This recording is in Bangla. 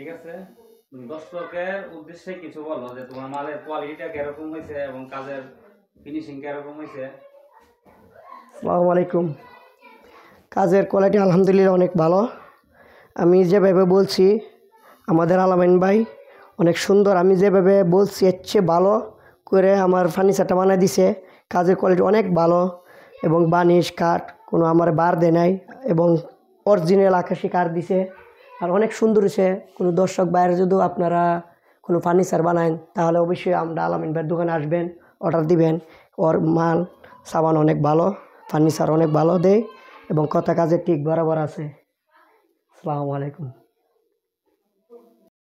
ঠিক আছে দর্শকের উদ্দেশ্যে কিছু বলো যে তোমার মালের কোয়ালিটিটা কিরকম হয়েছে এবং কাজের ফিনিশিং কিরকম হয়েছে আসসালামু আলাইকুম কাজের কোয়ালিটি আলহামদুলিল্লাহ অনেক ভালো আমি যেভাবে বলছি আমাদের আলামিন ভাই অনেক সুন্দর আমি যেভাবে বলছি এর চেয়ে ভালো করে আমার ফার্নিচারটা বানিয়ে দিছে কাজের কোয়ালিটি অনেক ভালো এবং বানিশ কাঠ কোনো আমার বার দেয় নাই এবং অরিজিনাল আকাশি কাঠ দিছে আর অনেক সুন্দর হয়েছে কোনো দর্শক বাইরে যদি আপনারা কোনো ফার্নিচার বানান তাহলে অবশ্যই আমরা আলামিন ভাই দোকানে আসবেন অর্ডার দিবেন ওর মাল সাবান অনেক ভালো ফার্নিচার অনেক ভালো দেয় এবং কথা কাজে ঠিক বরাবর আছে আসসালামু আলাইকুম